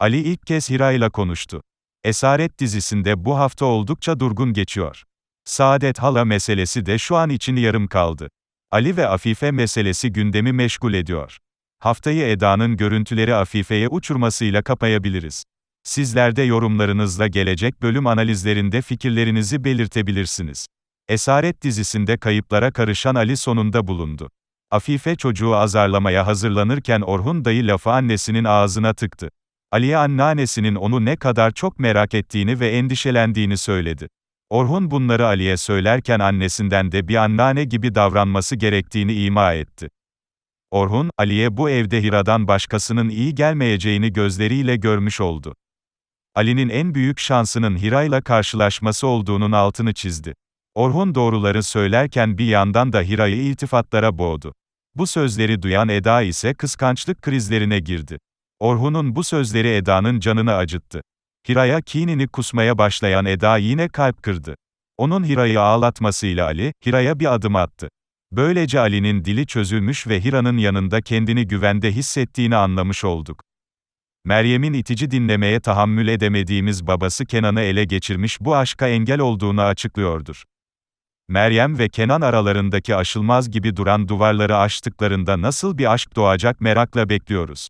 Ali ilk kez Hira ile konuştu. Esaret dizisinde bu hafta oldukça durgun geçiyor. Saadet Hala meselesi de şu an için yarım kaldı. Ali ve Afife meselesi gündemi meşgul ediyor. Haftayı Eda'nın görüntüleri Afife'ye uçurmasıyla kapayabiliriz. Sizler de yorumlarınızla gelecek bölüm analizlerinde fikirlerinizi belirtebilirsiniz. Esaret dizisinde kayıplara karışan Ali sonunda bulundu. Afife çocuğu azarlamaya hazırlanırken Orhun dayı lafı annesinin ağzına tıktı. Ali'ye anneannesinin onu ne kadar çok merak ettiğini ve endişelendiğini söyledi. Orhun bunları Ali'ye söylerken annesinden de bir anneanne gibi davranması gerektiğini ima etti. Orhun, Ali'ye bu evde Hira'dan başkasının iyi gelmeyeceğini gözleriyle görmüş oldu. Ali'nin en büyük şansının Hira'yla karşılaşması olduğunun altını çizdi. Orhun doğruları söylerken bir yandan da Hira'yı iltifatlara boğdu. Bu sözleri duyan Eda ise kıskançlık krizlerine girdi. Orhun'un bu sözleri Eda'nın canını acıttı. Hira'ya kinini kusmaya başlayan Eda yine kalp kırdı. Onun Hira'yı ağlatmasıyla Ali, Hira'ya bir adım attı. Böylece Ali'nin dili çözülmüş ve Hira'nın yanında kendini güvende hissettiğini anlamış olduk. Meryem'in itici dinlemeye tahammül edemediğimiz babası Kenan'ı ele geçirmiş bu aşka engel olduğunu açıklıyordur. Meryem ve Kenan aralarındaki aşılmaz gibi duran duvarları aştıklarında nasıl bir aşk doğacak merakla bekliyoruz.